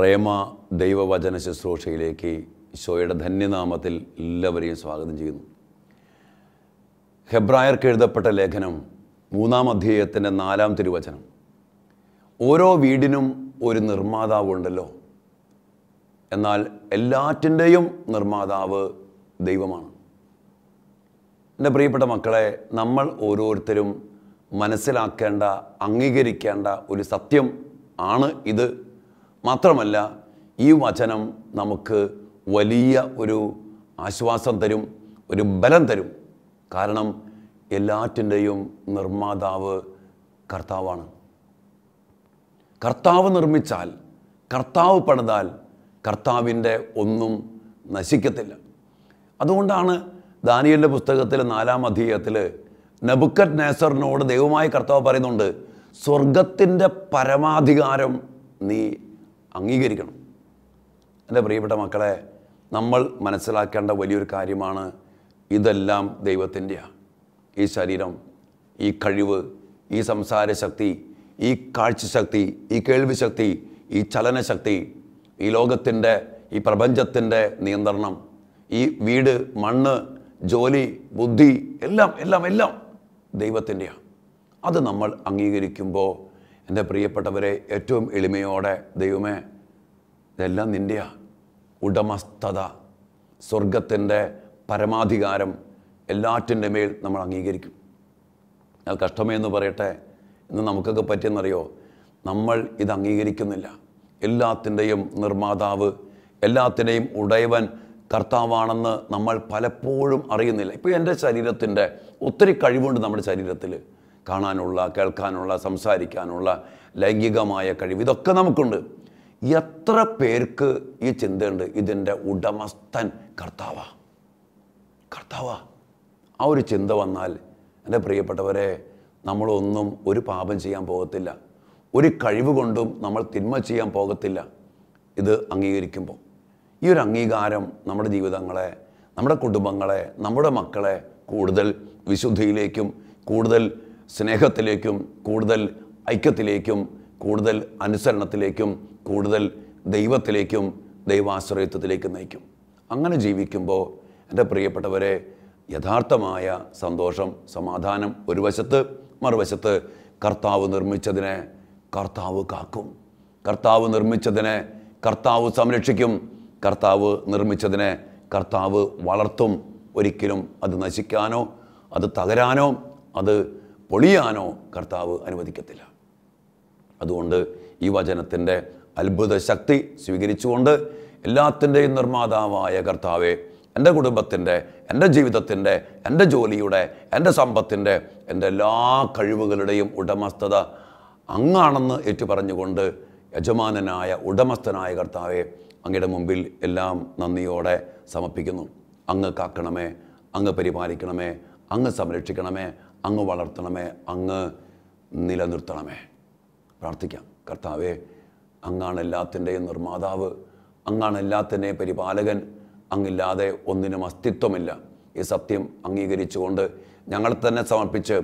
റേമ ദൈവവചന ശുശ്രൂഷയിലേക്ക് ഈശോയുടെ ധന്യനാമത്തിൽ എല്ലാവരെയും സ്വാഗതം ചെയ്യുന്നു ഹെബ്രായർക്ക് എഴുതപ്പെട്ട ലേഖനം മൂന്നാം അധ്യായത്തിൻ്റെ നാലാം തിരുവചനം ഓരോ വീടിനും ഒരു നിർമ്മാതാവുണ്ടല്ലോ എന്നാൽ എല്ലാറ്റിൻ്റെയും നിർമ്മാതാവ് ദൈവമാണ് എൻ്റെ പ്രിയപ്പെട്ട മക്കളെ നമ്മൾ ഓരോരുത്തരും മനസ്സിലാക്കേണ്ട അംഗീകരിക്കേണ്ട ഒരു സത്യം ആണ് ഇത് മാത്രമല്ല ഈ വചനം നമുക്ക് വലിയ ഒരു ആശ്വാസം തരും ഒരു ബലം തരും കാരണം എല്ലാറ്റിൻ്റെയും നിർമ്മാതാവ് കർത്താവാണ് കർത്താവ് നിർമ്മിച്ചാൽ കർത്താവ് പണിതാൽ കർത്താവിൻ്റെ ഒന്നും നശിക്കത്തില്ല അതുകൊണ്ടാണ് ദാനിയലിൻ്റെ പുസ്തകത്തിൽ നാലാം അധ്യായത്തിൽ നബുക്കറ്റ് നേസറിനോട് ദൈവമായ കർത്താവ് പറയുന്നുണ്ട് സ്വർഗത്തിൻ്റെ പരമാധികാരം നീ അംഗീകരിക്കണം എൻ്റെ പ്രിയപ്പെട്ട മക്കളെ നമ്മൾ മനസ്സിലാക്കേണ്ട വലിയൊരു കാര്യമാണ് ഇതെല്ലാം ദൈവത്തിൻ്റെയാണ് ഈ ശരീരം ഈ കഴിവ് ഈ സംസാരശക്തി ഈ കാഴ്ചശക്തി ഈ കേൾവിശക്തി ഈ ചലനശക്തി ഈ ലോകത്തിൻ്റെ ഈ പ്രപഞ്ചത്തിൻ്റെ നിയന്ത്രണം ഈ വീട് മണ്ണ് ജോലി ബുദ്ധി എല്ലാം എല്ലാം എല്ലാം ദൈവത്തിൻ്റെയാണ് അത് നമ്മൾ അംഗീകരിക്കുമ്പോൾ എൻ്റെ പ്രിയപ്പെട്ടവരെ ഏറ്റവും എളിമയോടെ ദൈവമേ ഇതെല്ലാം നിൻ്റെയാ ഉടമസ്ഥത സ്വർഗത്തിൻ്റെ പരമാധികാരം എല്ലാറ്റിൻ്റെ മേൽ നമ്മൾ അംഗീകരിക്കും അത് കഷ്ടമേ എന്ന് പറയട്ടെ ഇന്ന് നമുക്കൊക്കെ പറ്റിയെന്നറിയോ നമ്മൾ ഇത് അംഗീകരിക്കുന്നില്ല എല്ലാത്തിൻ്റെയും നിർമ്മാതാവ് എല്ലാത്തിൻ്റെയും ഉടയവൻ കർത്താവാണെന്ന് നമ്മൾ പലപ്പോഴും അറിയുന്നില്ല ഇപ്പോൾ എൻ്റെ ശരീരത്തിൻ്റെ ഒത്തിരി കഴിവുണ്ട് നമ്മുടെ ശരീരത്തിൽ കാണാനുള്ള കേൾക്കാനുള്ള സംസാരിക്കാനുള്ള ലൈംഗികമായ കഴിവ് ഇതൊക്കെ നമുക്കുണ്ട് എത്ര പേർക്ക് ഈ ചിന്തയുണ്ട് ഇതിൻ്റെ ഉടമസ്ഥൻ കർത്താവ കർത്താവ ആ ഒരു ചിന്ത വന്നാൽ എൻ്റെ പ്രിയപ്പെട്ടവരെ നമ്മളൊന്നും ഒരു പാപം ചെയ്യാൻ പോകത്തില്ല ഒരു കഴിവ് കൊണ്ടും നമ്മൾ തിന്മ ചെയ്യാൻ പോകത്തില്ല ഇത് അംഗീകരിക്കുമ്പോൾ ഈ ഒരു അംഗീകാരം നമ്മുടെ ജീവിതങ്ങളെ നമ്മുടെ കുടുംബങ്ങളെ നമ്മുടെ മക്കളെ കൂടുതൽ വിശുദ്ധിയിലേക്കും കൂടുതൽ സ്നേഹത്തിലേക്കും കൂടുതൽ ഐക്യത്തിലേക്കും കൂടുതൽ അനുസരണത്തിലേക്കും കൂടുതൽ ദൈവത്തിലേക്കും ദൈവാശ്രയത്വത്തിലേക്ക് നയിക്കും അങ്ങനെ ജീവിക്കുമ്പോൾ എൻ്റെ പ്രിയപ്പെട്ടവരെ യഥാർത്ഥമായ സന്തോഷം സമാധാനം ഒരു വശത്ത് മറുവശത്ത് കർത്താവ് നിർമ്മിച്ചതിനെ കർത്താവ് കാക്കും കർത്താവ് നിർമ്മിച്ചതിനെ കർത്താവ് സംരക്ഷിക്കും കർത്താവ് നിർമ്മിച്ചതിനെ കർത്താവ് വളർത്തും ഒരിക്കലും അത് നശിക്കാനോ അത് തകരാനോ അത് പൊളിയാനോ കർത്താവ് അനുവദിക്കത്തില്ല അതുകൊണ്ട് ഈ വചനത്തിൻ്റെ അത്ഭുത ശക്തി സ്വീകരിച്ചുകൊണ്ട് എല്ലാത്തിൻ്റെയും നിർമ്മാതാവായ കർത്താവെ എൻ്റെ കുടുംബത്തിൻ്റെ എൻ്റെ ജീവിതത്തിൻ്റെ എൻ്റെ ജോലിയുടെ എൻ്റെ സമ്പത്തിൻ്റെ എൻ്റെ എല്ലാ കഴിവുകളുടെയും ഉടമസ്ഥത അങ്ങാണെന്ന് ഏറ്റുപറഞ്ഞുകൊണ്ട് യജമാനനായ ഉടമസ്ഥനായ കർത്താവെ അങ്ങയുടെ മുമ്പിൽ എല്ലാം നന്ദിയോടെ സമർപ്പിക്കുന്നു അങ്ങ് കാക്കണമേ അങ്ങ് പരിപാലിക്കണമേ അങ്ങ് സംരക്ഷിക്കണമേ അങ്ങ് വളർത്തണമേ അങ്ങ് നിലനിർത്തണമേ പ്രാർത്ഥിക്കാം കർത്താവേ അങ്ങാണ് എല്ലാത്തിൻ്റെയും നിർമ്മാതാവ് അങ്ങാണ് എല്ലാത്തിൻ്റെയും പരിപാലകൻ അങ്ങില്ലാതെ ഒന്നിനും അസ്തിത്വമില്ല ഈ സത്യം അംഗീകരിച്ചുകൊണ്ട് ഞങ്ങളെ തന്നെ സമർപ്പിച്ച്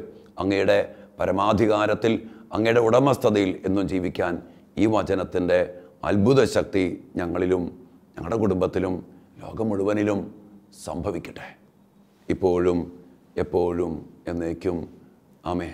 അങ്ങയുടെ പരമാധികാരത്തിൽ അങ്ങയുടെ ഉടമസ്ഥതയിൽ എന്നും ജീവിക്കാൻ ഈ വചനത്തിൻ്റെ അത്ഭുത ശക്തി ഞങ്ങളിലും ഞങ്ങളുടെ കുടുംബത്തിലും ലോകം മുഴുവനിലും സംഭവിക്കട്ടെ ഇപ്പോഴും എപ്പോഴും എന്നേക്കും അമേ